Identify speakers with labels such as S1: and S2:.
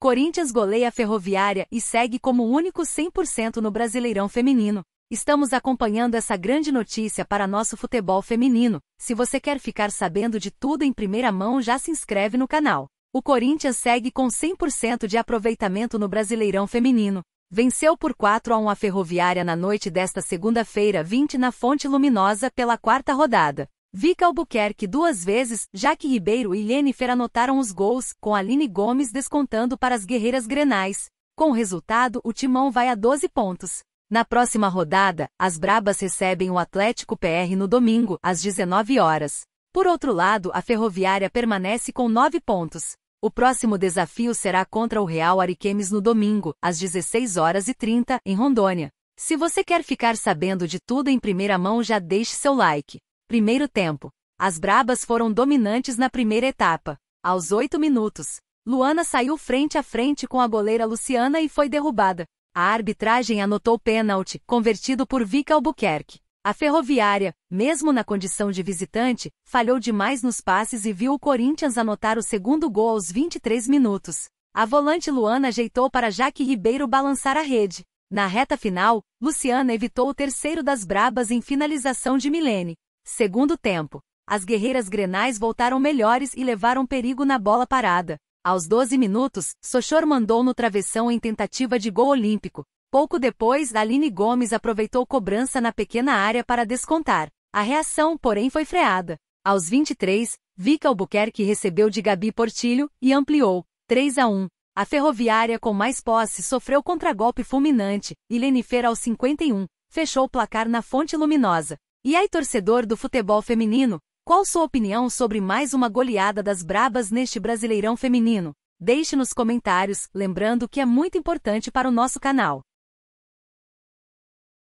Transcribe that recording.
S1: Corinthians goleia Ferroviária e segue como único 100% no Brasileirão Feminino. Estamos acompanhando essa grande notícia para nosso futebol feminino. Se você quer ficar sabendo de tudo em primeira mão, já se inscreve no canal. O Corinthians segue com 100% de aproveitamento no Brasileirão Feminino. Venceu por 4 a 1 a Ferroviária na noite desta segunda-feira, 20 na Fonte Luminosa, pela quarta rodada. Vika Albuquerque duas vezes, Jaque Ribeiro e Jennifer anotaram os gols, com Aline Gomes descontando para as guerreiras grenais. Com o resultado, o timão vai a 12 pontos. Na próxima rodada, as Brabas recebem o Atlético PR no domingo, às 19 horas. Por outro lado, a Ferroviária permanece com 9 pontos. O próximo desafio será contra o Real Ariquemes no domingo, às 16 horas e 30 em Rondônia. Se você quer ficar sabendo de tudo em primeira mão, já deixe seu like. Primeiro tempo. As Brabas foram dominantes na primeira etapa. Aos 8 minutos, Luana saiu frente a frente com a goleira Luciana e foi derrubada. A arbitragem anotou pênalti, convertido por Vika Albuquerque. A Ferroviária, mesmo na condição de visitante, falhou demais nos passes e viu o Corinthians anotar o segundo gol aos 23 minutos. A volante Luana ajeitou para Jaque Ribeiro balançar a rede. Na reta final, Luciana evitou o terceiro das brabas em finalização de Milene. Segundo tempo, as guerreiras grenais voltaram melhores e levaram perigo na bola parada. Aos 12 minutos, Sochor mandou no travessão em tentativa de gol olímpico. Pouco depois, Aline Gomes aproveitou cobrança na pequena área para descontar. A reação, porém, foi freada. Aos 23, Vika Albuquerque recebeu de Gabi Portilho e ampliou, 3 a 1. A Ferroviária com mais posse sofreu contragolpe fulminante e Lenifer aos 51 fechou o placar na Fonte Luminosa. E aí, torcedor do futebol feminino, qual sua opinião sobre mais uma goleada das Brabas neste Brasileirão feminino? Deixe nos comentários, lembrando que é muito importante para o nosso canal.